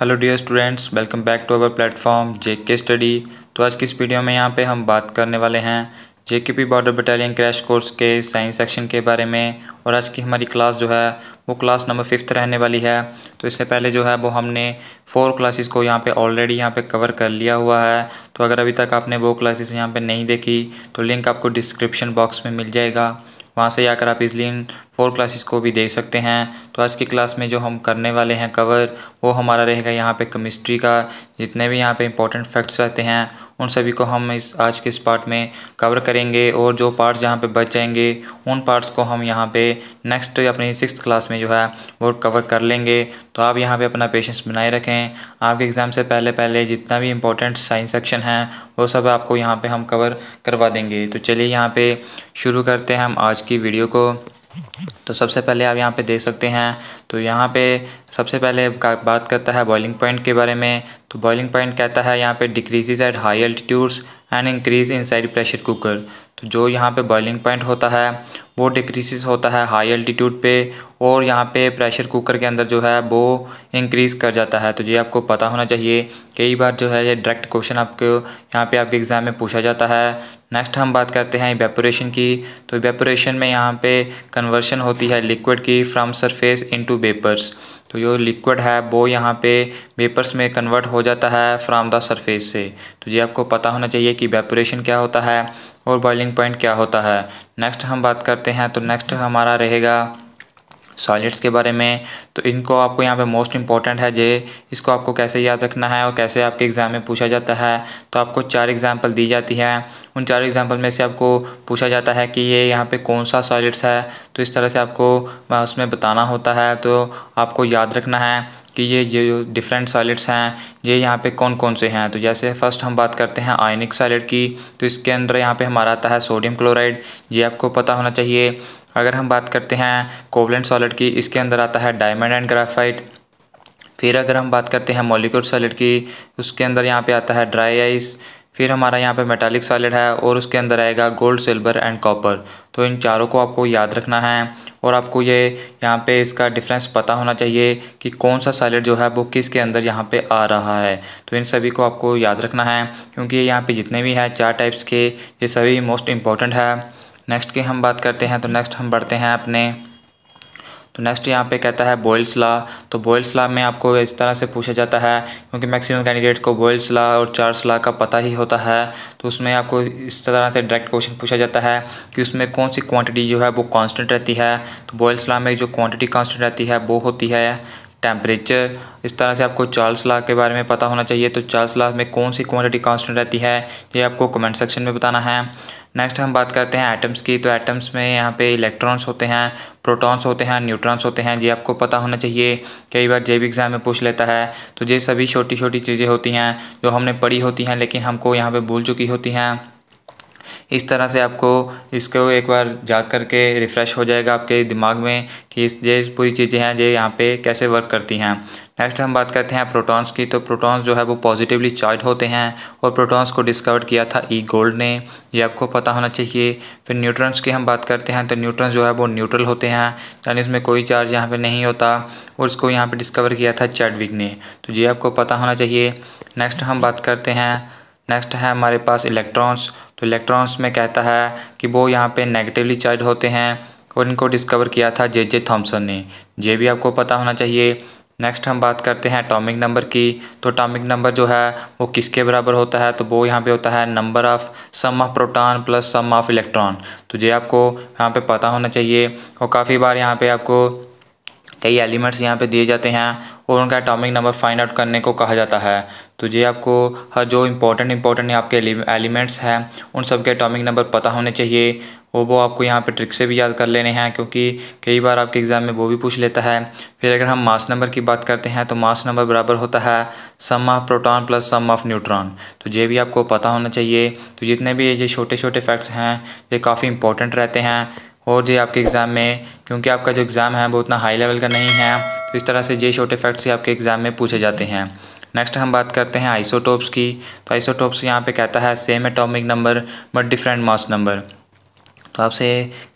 Hello dear students welcome back to our platform JK study तो आज की इस वीडियो में यहाँ पे हम बात करने वाले हैं P border battalion crash course के साइंस सेक्शन के बारे में और आज की हमारी क्लास जो है वो क्लास नंबर फिफ्थ रहने वाली है तो इससे पहले जो है वो हमने फोर क्लासेस को यहाँ पे ऑलरेडी यहाँ पे कवर कर लिया हुआ है तो अगर अभी तक आपने वो क्लासेस यहाँ पे नहीं देखी तो लिंक आपको डिस्क्रिप्शन बॉक्स में मिल जाएगा वहाँ से जाकर आप इस लिंक फोर क्लासेस को भी देख सकते हैं तो आज की क्लास में जो हम करने वाले हैं कवर वो हमारा रहेगा यहाँ पे केमिस्ट्री का जितने भी यहाँ पे इंपॉर्टेंट फैक्ट्स रहते हैं उन सभी को हम इस आज के इस पार्ट में कवर करेंगे और जो पार्ट्स यहाँ पे बच जाएंगे उन पार्ट्स को हम यहाँ पे नेक्स्ट तो अपनी सिक्स क्लास में जो है वो कवर कर लेंगे तो आप यहाँ पे अपना पेशेंस बनाए रखें आपके एग्ज़ाम से पहले पहले जितना भी इंपॉर्टेंट साइंस सेक्शन है वो सब आपको यहाँ पर हम कवर करवा देंगे तो चलिए यहाँ पर शुरू करते हैं हम आज की वीडियो को तो सबसे पहले आप यहाँ पे देख सकते हैं तो यहाँ पे सबसे पहले बात करता है बॉइलिंग पॉइंट के बारे में तो बॉइलिंग पॉइंट कहता है यहाँ पे decreases at high altitudes and increase inside pressure cooker तो जो यहाँ पे बॉइलिंग पॉइंट होता है वो डिक्रीज होता है हाई एल्टीट्यूड पे और यहाँ पे प्रेशर कुकर के अंदर जो है वो इंक्रीज़ कर जाता है तो ये आपको पता होना चाहिए कई बार जो है ये डायरेक्ट क्वेश्चन आपको यहाँ पे आपके एग्ज़ाम में पूछा जाता है नेक्स्ट हम बात करते हैं वेपोरेशन की तो वेपोरेशन में यहाँ पे कन्वर्शन होती है लिक्विड की फ्रॉम सरफेस इनटू वेपर्स तो जो लिक्विड है वो यहाँ पे वेपर्स में कन्वर्ट हो जाता है फ्रॉम द सरफेस से तो ये आपको पता होना चाहिए कि वेपोरेशन क्या होता है और बॉइलिंग पॉइंट क्या होता है नेक्स्ट हम बात करते हैं तो नेक्स्ट हमारा रहेगा सॉलिड्स के बारे में तो इनको आपको यहाँ पे मोस्ट इंपॉर्टेंट है जे इसको आपको कैसे याद रखना है और कैसे आपके एग्ज़ाम में पूछा जाता है तो आपको चार एग्ज़ाम्पल दी जाती है उन चार एग्ज़ाम्पल में से आपको पूछा जाता है कि ये यहाँ पे कौन सा सॉलिड्स है तो इस तरह से आपको उसमें बताना होता है तो आपको याद रखना है कि ये जो डिफरेंट सॉलिड्स हैं ये यहाँ पे कौन कौन से हैं तो जैसे फर्स्ट हम बात करते हैं आयनिक सॉलिड की तो इसके अंदर यहाँ पे हमारा आता है सोडियम क्लोराइड ये आपको पता होना चाहिए अगर हम बात करते हैं कोवलेंट सॉलिड की इसके अंदर आता है डायमंड एंड ग्राफाइट फिर अगर हम बात करते हैं मोलिकुलर सॉलिड की उसके अंदर यहाँ पे आता है ड्राई आइस फिर हमारा यहाँ पे मेटालिक सॉलिड है और उसके अंदर आएगा गोल्ड सिल्वर एंड कॉपर तो इन चारों को आपको याद रखना है और आपको ये यहाँ पे इसका डिफरेंस पता होना चाहिए कि कौन सा सॉलिड जो है वो किसके अंदर यहाँ पे आ रहा है तो इन सभी को आपको याद रखना है क्योंकि यहाँ पे जितने भी हैं चार टाइप्स के ये सभी मोस्ट इम्पॉर्टेंट है नेक्स्ट की हम बात करते हैं तो नेक्स्ट हम बढ़ते हैं अपने तो नेक्स्ट यहाँ पे कहता है बॉयल्स ला तो बॉयल्स ला में आपको इस तरह से पूछा जाता है क्योंकि मैक्सिमम कैंडिडेट को बॉयल्स ला और चार्ल्स ला का पता ही होता है तो उसमें आपको इस तरह से डायरेक्ट क्वेश्चन पूछा जाता है कि उसमें कौन सी क्वांटिटी जो है वो कांस्टेंट रहती है तो बॉयल्स ला में जो क्वान्टिटी कॉन्स्टेंट रहती है वो होती है टेम्परेचर इस तरह से आपको चार्ल्स ला के बारे में पता होना चाहिए तो चार्ल्स ला में कौन सी क्वांटिटी कांस्टेंट रहती है ये आपको कमेंट सेक्शन में बताना है नेक्स्ट हम बात करते हैं एटम्स की तो एटम्स में यहाँ पे इलेक्ट्रॉन्स होते हैं प्रोटॉन्स होते हैं न्यूट्रॉन्स होते हैं ये आपको पता होना चाहिए कई बार जे भी एग्ज़ाम में पूछ लेता है तो ये सभी छोटी छोटी चीज़ें होती हैं जो हमने पढ़ी होती हैं लेकिन हमको यहाँ पर भूल चुकी होती हैं इस तरह से आपको इसको एक बार याद करके रिफ़्रेश हो जाएगा आपके दिमाग में कि ये पूरी चीज़ें हैं ये यहाँ पे कैसे वर्क करती हैं नेक्स्ट हम बात करते हैं प्रोटॉन्स की तो प्रोटॉन्स जो है वो पॉजिटिवली चार्ज होते हैं और प्रोटॉन्स को डिस्कवर किया था ई e. गोल्ड ने ये आपको पता होना चाहिए फिर न्यूट्रॉन्स की हम बात करते हैं तो न्यूट्रॉन्स जो है वो न्यूट्रल होते हैं यानी इसमें कोई चार्ज यहाँ पे नहीं होता और इसको यहाँ पे डिस्कवर किया था चैडविक ने तो ये आपको पता होना चाहिए नेक्स्ट हम बात करते हैं नेक्स्ट है हमारे पास इलेक्ट्रॉन्स तो इलेक्ट्रॉन्स में कहता है कि वो यहाँ पे नेगेटिवली चार्ज होते हैं और इनको डिस्कवर किया था जे जे थॉम्सन ने ये भी आपको पता होना चाहिए नेक्स्ट हम बात करते हैं अटोमिक नंबर की तो अटोमिक नंबर जो है वो किसके बराबर होता है तो वो यहाँ पे होता है number of sum of proton plus sum of electron तो ये आपको यहाँ पे पता होना चाहिए और काफ़ी बार यहाँ पे आपको कई एलिमेंट्स यहाँ पे दिए जाते हैं और उनका एटॉमिक नंबर फाइंड आउट करने को कहा जाता है तो ये आपको हर हाँ, जो इम्पोर्टेंट इम्पोर्टेंट आपके एलिमेंट्स हैं उन सब के एटॉमिक नंबर पता होने चाहिए वो वो आपको यहाँ पे ट्रिक से भी याद कर लेने हैं क्योंकि कई बार आपके एग्ज़ाम में वो भी पूछ लेता है फिर अगर हम मास नंबर की बात करते हैं तो मास नंबर बराबर होता है sum of proton plus sum of neutron तो ये भी आपको पता होना चाहिए तो जितने भी ये छोटे छोटे फैक्ट्स हैं ये काफ़ी इंपॉर्टेंट रहते हैं और जी आपके एग्ज़ाम में क्योंकि आपका जो एग्ज़ाम है वो उतना हाई लेवल का नहीं है तो इस तरह से जे शॉर्ट इफेक्ट्स ही आपके एग्ज़ाम में पूछे जाते हैं नेक्स्ट हम बात करते हैं आइसोटोप्स की तो आइसोटोप्स यहाँ पे कहता है same atomic number but different mass number तो आपसे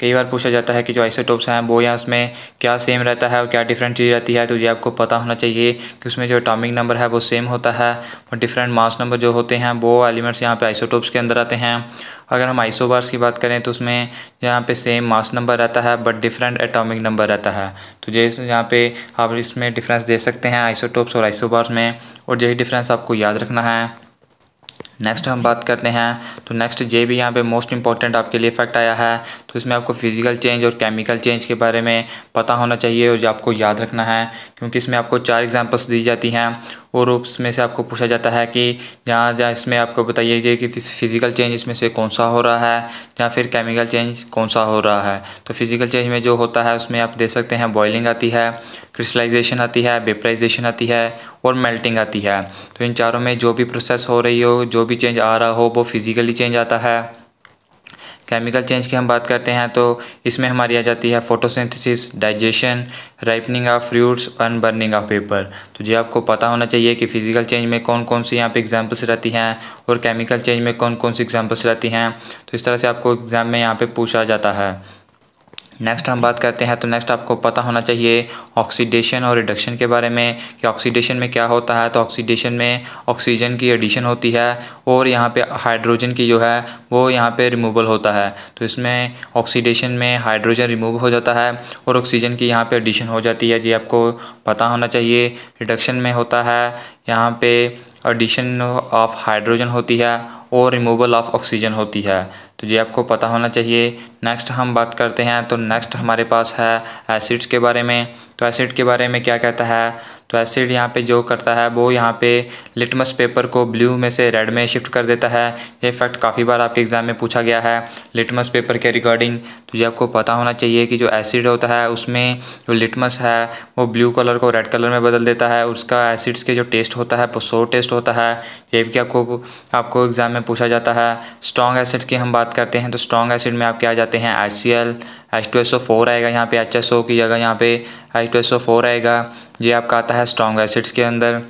कई बार पूछा जाता है कि जो आइसोटोप्स हैं वो या उसमें क्या सेम रहता है और क्या डिफरेंट चीज़ रहती है तो ये आपको पता होना चाहिए कि उसमें जो एटॉमिक नंबर है वो सेम होता है और डिफरेंट मास नंबर जो होते हैं वो एलिमेंट्स यहाँ पे आइसोटोप्स के अंदर आते हैं अगर हम आइसोबार्स की बात करें तो उसमें यहाँ पे सेम मास नंबर रहता है बट डिफरेंट एटॉमिक नंबर रहता है तो जैसे यहाँ पे आप इसमें डिफरेंस दे सकते हैं आइसोटोप्स और आइसोबार्स में और यही डिफरेंस आपको याद रखना है नेक्स्ट हम बात करते हैं तो नेक्स्ट ये भी यहाँ पे मोस्ट इंपॉर्टेंट आपके लिए इफेक्ट आया है तो इसमें आपको फिज़िकल चेंज और केमिकल चेंज के बारे में पता होना चाहिए और जो आपको याद रखना है क्योंकि इसमें आपको चार एग्जाम्पल्स दी जाती हैं और उसमें से आपको पूछा जाता है कि जहाँ जहाँ इसमें आपको बताइए कि फिज़िकल चेंज इसमें से कौन सा हो रहा है या फिर केमिकल चेंज कौन सा हो रहा है तो फिज़िकल चेंज में जो होता है उसमें आप देख सकते हैं बॉइलिंग आती है क्रिस्टलाइजेशन आती है वेपराइजेशन आती है और मेल्टिंग आती है तो इन चारों में जो भी प्रोसेस हो रही हो जो भी चेंज आ रहा हो वो फिज़िकली चेंज आता है केमिकल चेंज की हम बात करते हैं तो इसमें हमारी आ जाती है photosynthesis digestion ripening of fruits and burning of paper तो ये आपको पता होना चाहिए कि फिजिकल चेंज में कौन कौन सी यहाँ पे एग्जाम्पल्स रहती हैं और केमिकल चेंज में कौन कौन सी एग्जाम्पल्स रहती हैं तो इस तरह से आपको एग्ज़ाम में यहाँ पर पूछा जाता है नेक्स्ट हम बात करते हैं तो नेक्स्ट आपको पता होना चाहिए ऑक्सीडेशन और रिडक्शन के बारे में कि ऑक्सीडेशन में क्या होता है तो ऑक्सीडेशन में ऑक्सीजन की एडिशन होती है और यहाँ पे हाइड्रोजन की जो है वो यहाँ पे रिमूवल होता है तो इसमें ऑक्सीडेशन में हाइड्रोजन रिमूव हो जाता है और ऑक्सीजन की यहाँ पर एडिशन हो जाती है जी आपको पता होना चाहिए रिडक्शन में होता है यहाँ पे एडिशन ऑफ हाइड्रोजन होती है और रिमूवल ऑफ ऑक्सीजन होती है तो ये आपको पता होना चाहिए नेक्स्ट हम बात करते हैं तो नेक्स्ट हमारे पास है एसिड्स के बारे में तो एसिड के बारे में क्या कहता है तो एसिड यहाँ पे जो करता है वो यहाँ पे लिटमस पेपर को ब्लू में से रेड में शिफ्ट कर देता है ये फैक्ट काफ़ी बार आपके एग्ज़ाम में पूछा गया है लिटमस पेपर के रिगार्डिंग तो ये आपको पता होना चाहिए कि जो एसिड होता है उसमें जो लिटमस है वो ब्लू कलर को रेड कलर में बदल देता है उसका एसिड्स के जो टेस्ट होता है सो टेस्ट होता है ये भी आपको आपको एग्ज़ाम में पूछा जाता है स्ट्रॉन्ग एसिड की हम बात करते हैं तो स्ट्रॉन्ग एसिड में आपके आ जाते हैं H C L H two S O four आएगा यहाँ पे एच एस ओ की जगह यहाँ पर H two S O four आएगा ये आपका आता है स्ट्रॉन्ग एसिड्स के अंदर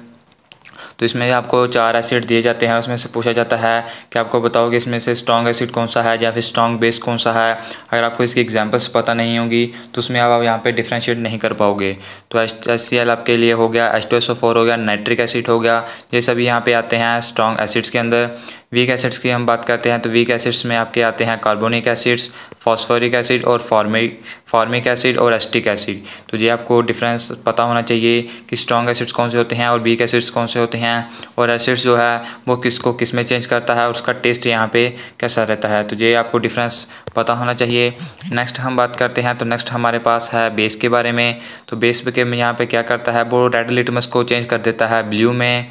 तो इसमें आपको चार एसिड दिए जाते हैं उसमें से पूछा जाता है कि आपको बताओ कि इसमें से स्ट्रॉन्ग एसिड कौन सा है या फिर स्ट्रॉन्ग बेस कौन सा है अगर आपको इसकी एग्जाम्पल्स पता नहीं होंगी तो उसमें आप, आप यहाँ पर डिफ्रेंशिएट नहीं कर पाओगे तो एस आपके लिए हो गया एच हो गया नाइट्रिक एसिड हो गया ये सभी यहाँ पर आते हैं स्ट्रॉन्ग एसिड्स के अंदर वीक एसिड्स की हम बात करते हैं तो वीक एसिड्स में आपके आते हैं कार्बोनिक एसिड्स फॉस्फोरिक एसिड और फॉर्मिक फॉर्मिक एसिड और एस्टिक एसिड तो ये आपको डिफरेंस पता होना चाहिए कि स्ट्रॉन्ग एसिड्स कौन से होते हैं और वीक एसिड्स कौन से होते हैं और एसिड्स जो है वो किसको किस में चेंज करता है और उसका टेस्ट यहाँ पर कैसा रहता है तो ये आपको डिफरेंस पता होना चाहिए नेक्स्ट हम बात करते हैं तो नेक्स्ट हमारे पास है बेस के बारे में तो बेस के यहाँ पर क्या करता है वो रेड लिटमस को चेंज कर देता है ब्लू में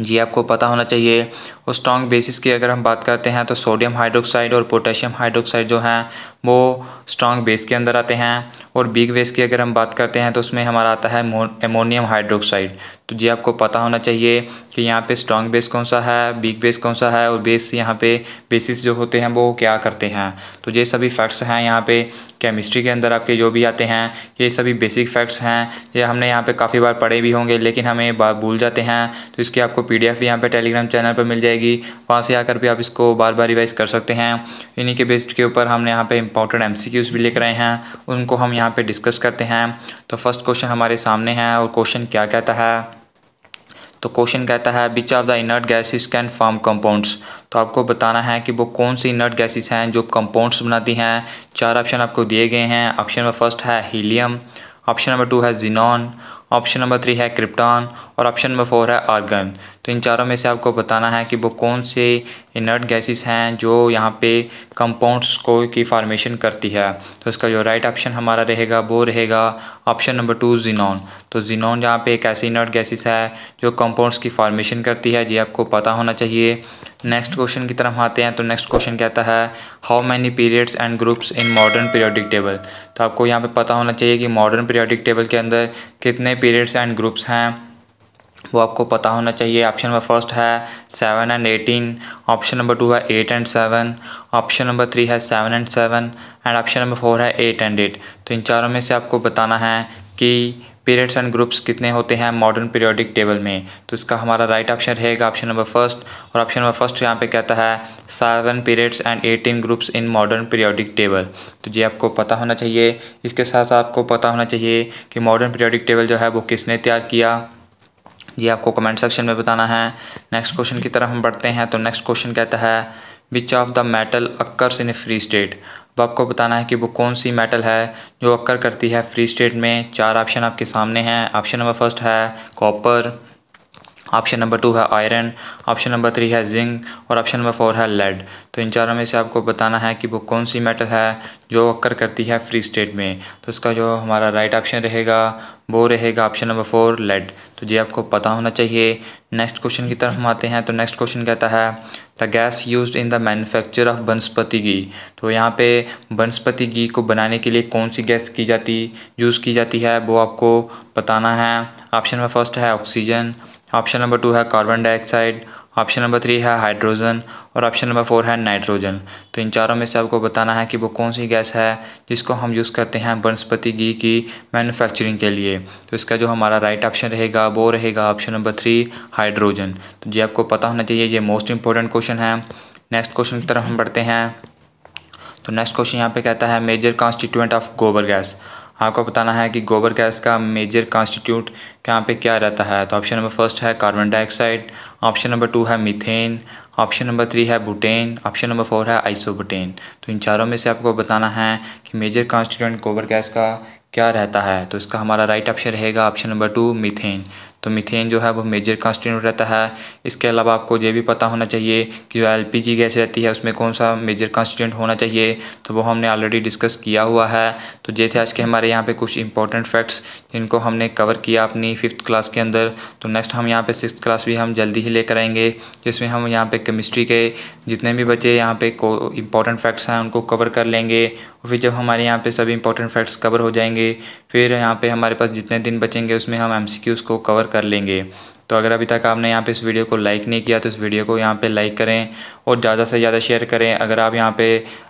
जी आपको पता होना चाहिए और स्ट्रॉन्ग बेसिस की अगर हम बात करते हैं तो सोडियम हाइड्रोक्साइड और पोटेशियम हाइड्रोक्साइड जो हैं वो स्ट्रॉन्ग बेस के अंदर आते हैं और बिग बेस की अगर हम बात करते हैं तो उसमें हमारा आता है एमोनियम हाइड्रोक्साइड तो जी आपको पता होना चाहिए कि यहाँ पे स्ट्रॉन्ग बेस कौन सा है बिग बेस कौन सा है और बेस यहाँ पे बेसिस जो होते हैं वो क्या करते हैं तो ये सभी फैक्ट्स हैं यहाँ पे केमिस्ट्री के अंदर आपके जो भी आते हैं ये सभी बेसिक फैक्ट्स हैं ये हमने यहाँ पे काफ़ी बार पढ़े भी होंगे लेकिन हमें बार भूल जाते हैं तो इसकी आपको पी डी एफ यहाँ पर टेलीग्राम चैनल पर मिल जाएगी वहाँ से आकर भी आप इसको बार बार रिवाइज कर सकते हैं इन्हीं के बेस्ट के ऊपर हमने यहाँ पर इंपॉर्टेंट एमसीक्यूज भी लेकर आए हैं उनको हम यहाँ पे डिस्कस करते हैं तो फर्स्ट क्वेश्चन हमारे सामने हैं और क्वेश्चन क्या कहता है तो क्वेश्चन कहता है which of the inert gases can form compounds तो आपको बताना है कि वो कौन सी इनर्ट गैसेस हैं जो कंपाउंड्स बनाती हैं चार ऑप्शन आपको दिए गए हैं ऑप्शन नंबर फर्स्ट है हीलियम ऑप्शन नंबर टू है जिनॉन ऑप्शन नंबर थ्री है क्रिप्टॉन और ऑप्शन नंबर फोर है आर्गन तो इन चारों में से आपको बताना है कि वो कौन से इनर्ट गैसेस हैं जो यहाँ पे कंपाउंड्स को की फार्मेशन करती है तो इसका जो राइट ऑप्शन हमारा रहेगा वो रहेगा ऑप्शन नंबर टू जिनॉन तो जिनॉन जहाँ पे एक ऐसी इनर्ट गैसेस है जो कंपाउंड्स की फार्मेशन करती है ये आपको पता होना चाहिए नेक्स्ट क्वेश्चन की तरफ आते हैं तो नेक्स्ट क्वेश्चन कहता है how many periods and groups in modern periodic table तो आपको यहाँ पर पता होना चाहिए कि मॉडर्न पीरियडिक टेबल के अंदर कितने पीरियड्स एंड ग्रुप्स हैं वो आपको पता होना चाहिए ऑप्शन नंबर फर्स्ट है seven and eighteen option number two है eight and seven option number three है seven and seven and option number four है एट एंड एट तो इन चारों में से आपको बताना है कि पीरियड्स एंड ग्रुप्स कितने होते हैं मॉडर्न पीरियोडिक टेबल में तो इसका हमारा राइट ऑप्शन रहेगा ऑप्शन नंबर फर्स्ट और ऑप्शन नंबर फर्स्ट यहाँ पे कहता है seven periods and eighteen groups in modern periodic table तो ये आपको पता होना चाहिए इसके साथ साथ आपको पता होना चाहिए कि मॉडर्न पीरियोडिक टेबल जो है वो किसने तैयार किया ये आपको कमेंट सेक्शन में बताना है नेक्स्ट क्वेश्चन की तरफ हम बढ़ते हैं तो नेक्स्ट क्वेश्चन कहता है which of the metal occurs in free state अब आपको बताना है कि वो कौन सी मेटल है जो अक्कर करती है फ्री स्टेट में चार ऑप्शन आपके सामने हैं ऑप्शन नंबर फर्स्ट है कॉपर ऑप्शन नंबर टू है आयरन ऑप्शन नंबर थ्री है जिंक और ऑप्शन नंबर फोर है लेड तो इन चारों में से आपको बताना है कि वो कौन सी मेटल है जो अक्कर करती है फ्री स्टेट में तो इसका जो हमारा राइट ऑप्शन रहेगा वो रहेगा ऑप्शन नंबर फोर लेड तो ये आपको पता होना चाहिए नेक्स्ट क्वेश्चन की तरफ हम आते हैं तो नेक्स्ट क्वेश्चन कहता है the gas use in the manufacture of vanaspati ghee तो यहाँ पे बनस्पति घी को बनाने के लिए कौन सी गैस की जाती यूज़ की जाती है वो आपको बताना है ऑप्शन नंबर फर्स्ट है ऑक्सीजन ऑप्शन नंबर टू है carbon dioxide option number three है हाइड्रोजन और ऑप्शन नंबर फोर है नाइट्रोजन तो इन चारों में से आपको बताना है कि वो कौन सी गैस है जिसको हम यूज़ करते हैं वनस्पति घी की मैन्युफैक्चरिंग के लिए तो इसका जो हमारा राइट ऑप्शन रहेगा वो रहेगा ऑप्शन नंबर थ्री हाइड्रोजन तो ये आपको पता होना चाहिए ये मोस्ट इंपॉर्टेंट क्वेश्चन है नेक्स्ट क्वेश्चन की तरफ हम बढ़ते हैं तो नेक्स्ट क्वेश्चन यहाँ पे कहता है major constituent of gobar gas आपको बताना है कि गोबर गैस का मेजर कॉन्स्टिट्यूट कहाँ पे क्या रहता है तो ऑप्शन नंबर फर्स्ट है carbon dioxide option number two है मीथेन ऑप्शन नंबर थ्री है बुटेन ऑप्शन नंबर फोर है आइसोबुटेन तो इन चारों में से आपको बताना है कि मेजर कॉन्स्टिट्यूंट गोबर गैस का क्या रहता है तो इसका हमारा राइट ऑप्शन रहेगा ऑप्शन नंबर टू मिथेन तो मीथेन जो है वो मेजर कॉन्स्टिट्यूंट रहता है इसके अलावा आपको ये भी पता होना चाहिए कि जो एल गैस रहती है उसमें कौन सा मेजर कॉन्स्टिट्यूंट होना चाहिए तो वो हमने ऑलरेडी डिस्कस किया हुआ है तो ये थे आज के हमारे यहाँ पे कुछ इंपॉर्टेंट फैक्ट्स जिनको हमने कवर किया अपनी फिफ्थ क्लास के अंदर तो नेक्स्ट हम यहाँ पर सिक्स क्लास भी हम जल्दी ही लेकर आएंगे जिसमें हम यहाँ पर केमिस्ट्री के जितने भी बच्चे यहाँ पर को इंपॉर्टेंट फैक्ट्स हैं उनको कवर कर लेंगे फिर जब हमारे यहाँ पर सभी इंपॉर्टेंट फैक्ट्स कवर हो जाएंगे फिर यहाँ पर हमारे पास जितने दिन बचेंगे उसमें हम एम को कवर कर लेंगे तो अगर अभी तक आपने यहाँ पे इस वीडियो को लाइक नहीं किया तो इस वीडियो को यहाँ पे लाइक करें और ज़्यादा से ज़्यादा शेयर करें अगर आप यहाँ पे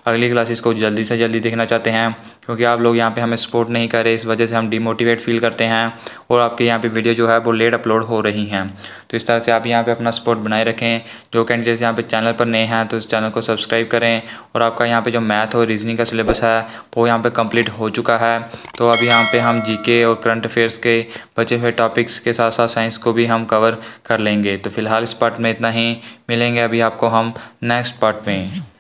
अगली क्लासेस को जल्दी से जल्दी देखना चाहते हैं क्योंकि आप लोग यहाँ पे हमें सपोर्ट नहीं कर रहे इस वजह से हम डिमोटिवेट फील करते हैं और आपके यहाँ पे वीडियो जो है वो लेट अपलोड हो रही हैं तो इस तरह से आप यहाँ पे अपना सपोर्ट बनाए रखें जो कैंडिडेट्स यहाँ पे चैनल पर नए हैं तो इस चैनल को सब्सक्राइब करें और आपका यहाँ पर जो मैथ और रीजनिंग का सिलेबस है वो यहाँ पर कम्प्लीट हो चुका है तो अब यहाँ पर हम जी और करंट अफेयर्स के बचे हुए टॉपिक्स के साथ साथ साइंस को भी हम कवर कर लेंगे तो फिलहाल इस पार्ट में इतना ही मिलेंगे अभी आपको हम नेक्स्ट पार्ट में